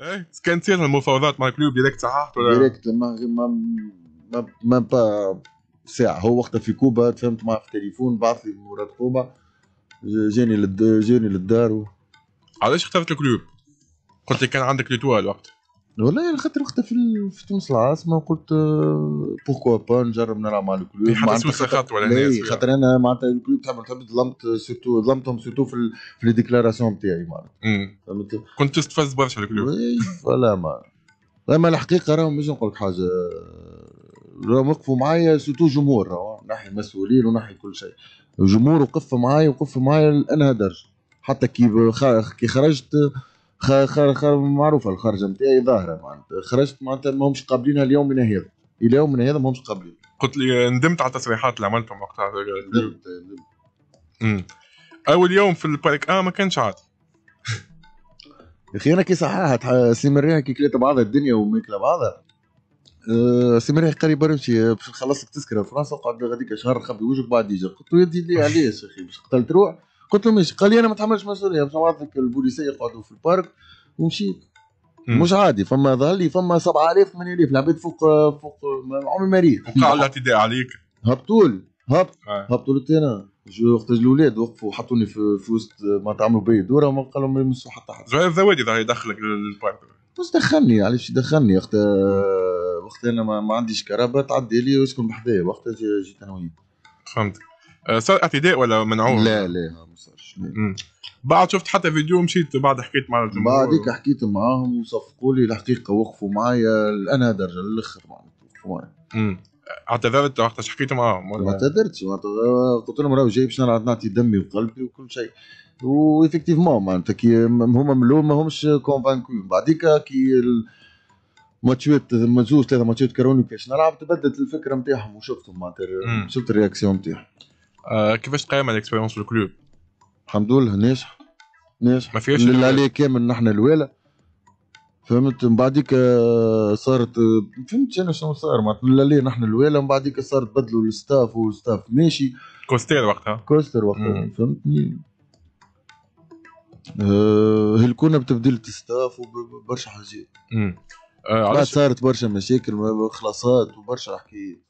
ايه كان تصير المفاوضات مع الكلوب ديريكت صححت ولا ديريكت ما ما ما با ساعه هو وقتها في كوبا تفهمت معاه في التليفون بعث لي مراد كوبا جاني جاني للدار و... علاش اخترت الكلوب؟ قلت لي كان عندك ليتوال وقتها والله خاطر وقتها في في تونس العاصمه قلت بوركوا آه، با نجرب نلعب مع الكلوب خطوه خاطر ولا إيه، خاطر انا معناتها الكلوب تحب تحب ظلمت سيرتو ظلمتهم سيرتو في في لي ديكلاراسيون نتاعي معناتها كنت تستفز برشا الكلوب ولا ما اما الحقيقه راهم مش نقول لك حاجه راهم وقفوا معايا سيرتو جمهور راهو ناحي المسؤولين وناحي كل شيء الجمهور وقف معايا وقف معايا لانها درجه حتى كي كي خرجت خر خر معروفه الخرجه نتاعي ظاهره معناتها خرجت معناتها ماهمش قابلينها اليوم من هذا الى من هذا ماهمش قابلين قلت لي ندمت على التصريحات اللي عملتهم وقتها ندمت ندمت اول يوم في البارك اه ما كانش عادي يا اخي انا كي صحاها سيمريها كي كليت بعضها الدنيا وماكله بعضها آه، مريح سيمريها قريب برمشي باش نخلص في فرنسا وقعد غاديك شهر خبي وجهك بعد يجي قلت له يا لي علاش يا اخي باش قتلت روح قلت له ماشي قال لي انا ما تحملش مسؤوليه باش نوضك البوليسيه يقعدوا في البارك ومشيت مش عادي فما ظهر لي فما 7000 8000 العباد فوق فوق عمري ما ريت وقع الاعتداء عليك هبطول هبط آه. هبطوا للتيران وقت الاولاد وقفوا حطوني في, في وسط ما تعملوا بيا دوره وما قالوا ما يمسوا حتى حد. غير الزوادي ظهر يدخلك للبارك. بس دخلني علاش دخلني وقت وقت انا ما, عنديش كهرباء تعدي لي ويسكن بحذايا وقت جيت انا وياه. فهمتك. صار آه، اعتداء ولا منعوه؟ لا لا ما صارش بعد شفت حتى فيديو مشيت بعد حكيت مع الجمهور بعديك حكيت معاهم وصفقوا لي الحقيقه وقفوا معايا انا درجه للاخر معناتها اعتذرت وقتاش حكيت معاهم ولا ما اعتذرتش قلت لهم راهو جاي باش نعطي دمي وقلبي وكل شيء وافكتيفمون معناتها كي هما ملوم ما همش كونفانكو بعديك كي ماتشات زوج ثلاثه ماتشات كروني كاش نلعب تبدلت الفكره نتاعهم وشفتهم معناتها شفت الرياكسيون نتاعهم آه، كيفاش تقيم على الاكسبيريونس في الكلوب الحمد لله ناجح ناجح ما فيهاش لله عليك كامل نحن الوالا فهمت من بعديك آه، صارت آه، فهمت انا شنو صار معناتها لا ليه نحن الوالا من بعديك صارت بدلوا الستاف والستاف ماشي كوستير وقتها كوستير وقتها فهمتني آه هلكونا بتبديل الستاف وبرشا حاجات بعد صارت برشا مشاكل وخلاصات وبرشا حكايات